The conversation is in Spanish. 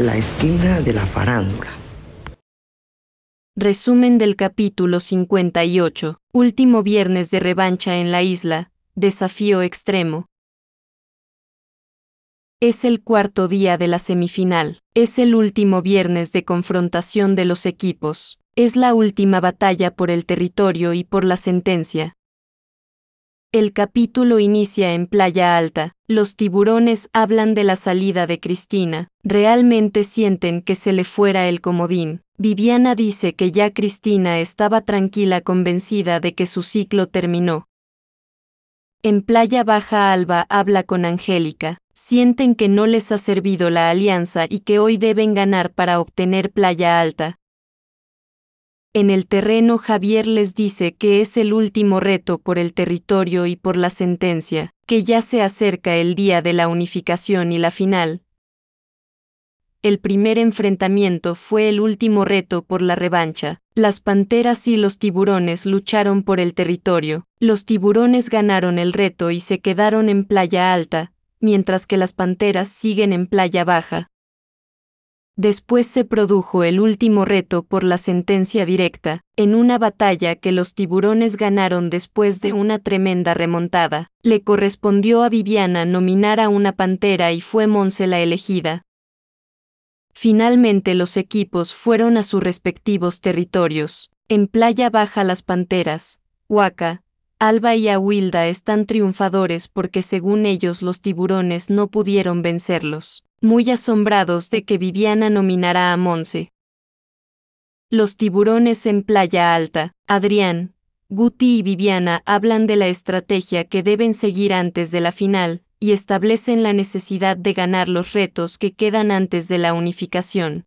La esquina de la farándula. Resumen del capítulo 58. Último viernes de revancha en la isla. Desafío extremo. Es el cuarto día de la semifinal. Es el último viernes de confrontación de los equipos. Es la última batalla por el territorio y por la sentencia. El capítulo inicia en Playa Alta. Los tiburones hablan de la salida de Cristina. Realmente sienten que se le fuera el comodín. Viviana dice que ya Cristina estaba tranquila convencida de que su ciclo terminó. En Playa Baja Alba habla con Angélica. Sienten que no les ha servido la alianza y que hoy deben ganar para obtener Playa Alta. En el terreno Javier les dice que es el último reto por el territorio y por la sentencia, que ya se acerca el día de la unificación y la final. El primer enfrentamiento fue el último reto por la revancha. Las panteras y los tiburones lucharon por el territorio. Los tiburones ganaron el reto y se quedaron en playa alta, mientras que las panteras siguen en playa baja. Después se produjo el último reto por la sentencia directa, en una batalla que los tiburones ganaron después de una tremenda remontada. Le correspondió a Viviana nominar a una pantera y fue Monse la elegida. Finalmente los equipos fueron a sus respectivos territorios. En Playa Baja las Panteras, Huaca, Alba y Ahuilda están triunfadores porque según ellos los tiburones no pudieron vencerlos muy asombrados de que Viviana nominará a Monse. Los tiburones en Playa Alta, Adrián, Guti y Viviana hablan de la estrategia que deben seguir antes de la final, y establecen la necesidad de ganar los retos que quedan antes de la unificación.